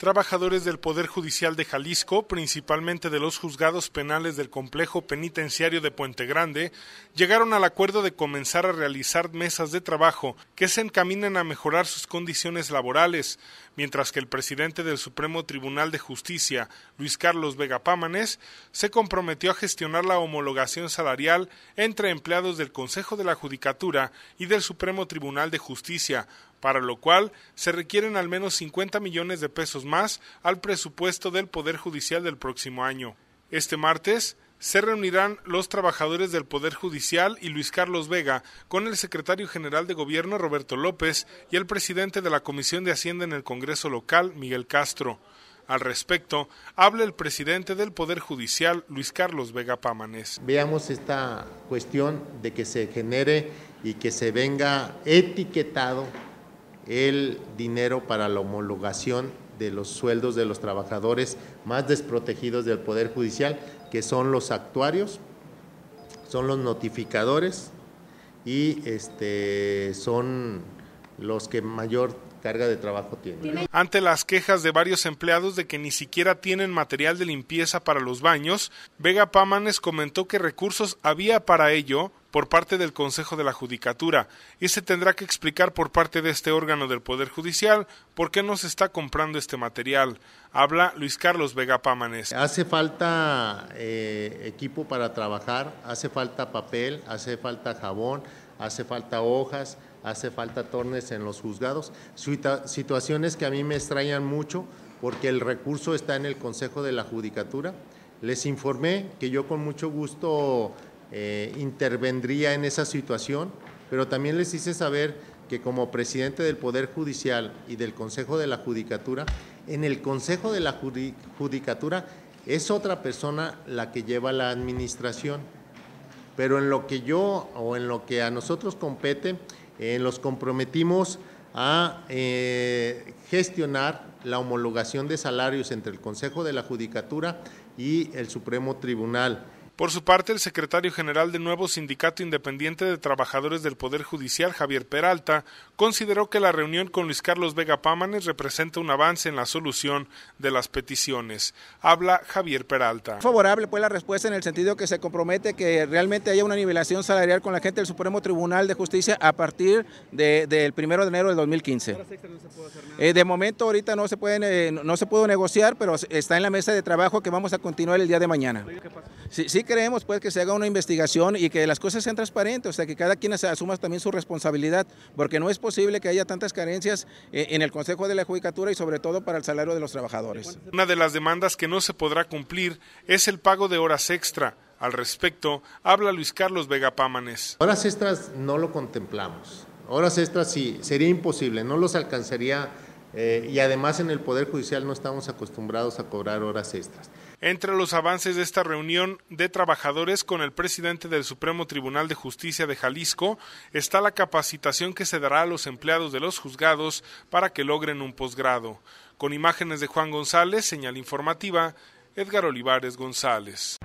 Trabajadores del Poder Judicial de Jalisco, principalmente de los juzgados penales del complejo penitenciario de Puente Grande, llegaron al acuerdo de comenzar a realizar mesas de trabajo que se encaminan a mejorar sus condiciones laborales, mientras que el presidente del Supremo Tribunal de Justicia, Luis Carlos Vega Pámanes, se comprometió a gestionar la homologación salarial entre empleados del Consejo de la Judicatura y del Supremo Tribunal de Justicia, para lo cual se requieren al menos 50 millones de pesos más al presupuesto del Poder Judicial del próximo año. Este martes se reunirán los trabajadores del Poder Judicial y Luis Carlos Vega con el secretario general de Gobierno Roberto López y el presidente de la Comisión de Hacienda en el Congreso local, Miguel Castro. Al respecto, habla el presidente del Poder Judicial, Luis Carlos Vega Pámanes. Veamos esta cuestión de que se genere y que se venga etiquetado el dinero para la homologación de los sueldos de los trabajadores más desprotegidos del Poder Judicial, que son los actuarios, son los notificadores y este, son los que mayor carga de trabajo tienen. Ante las quejas de varios empleados de que ni siquiera tienen material de limpieza para los baños, Vega Pámanes comentó que recursos había para ello, por parte del Consejo de la Judicatura. y se tendrá que explicar por parte de este órgano del Poder Judicial por qué no se está comprando este material. Habla Luis Carlos Vega Pámanes. Hace falta eh, equipo para trabajar, hace falta papel, hace falta jabón, hace falta hojas, hace falta tornes en los juzgados. situaciones que a mí me extrañan mucho porque el recurso está en el Consejo de la Judicatura. Les informé que yo con mucho gusto eh, intervendría en esa situación, pero también les hice saber que como presidente del Poder Judicial y del Consejo de la Judicatura, en el Consejo de la Judicatura es otra persona la que lleva la administración, pero en lo que yo o en lo que a nosotros compete, los eh, comprometimos a eh, gestionar la homologación de salarios entre el Consejo de la Judicatura y el Supremo Tribunal. Por su parte, el secretario general del nuevo Sindicato Independiente de Trabajadores del Poder Judicial, Javier Peralta, consideró que la reunión con Luis Carlos Vega Pámanes representa un avance en la solución de las peticiones. Habla Javier Peralta. Favorable pues la respuesta en el sentido que se compromete que realmente haya una nivelación salarial con la gente del Supremo Tribunal de Justicia a partir del de 1 de enero del 2015. Eh, de momento ahorita no se, pueden, eh, no se pudo negociar, pero está en la mesa de trabajo que vamos a continuar el día de mañana sí, creemos pues que se haga una investigación y que las cosas sean transparentes, o sea, que cada quien asuma también su responsabilidad, porque no es posible que haya tantas carencias eh, en el Consejo de la Judicatura y sobre todo para el salario de los trabajadores. Una de las demandas que no se podrá cumplir es el pago de horas extra. Al respecto, habla Luis Carlos Vega Pámanes. Horas extras no lo contemplamos. Horas extras sí, sería imposible, no los alcanzaría eh, y además en el Poder Judicial no estamos acostumbrados a cobrar horas extras. Entre los avances de esta reunión de trabajadores con el presidente del Supremo Tribunal de Justicia de Jalisco está la capacitación que se dará a los empleados de los juzgados para que logren un posgrado. Con imágenes de Juan González, señal informativa, Edgar Olivares González.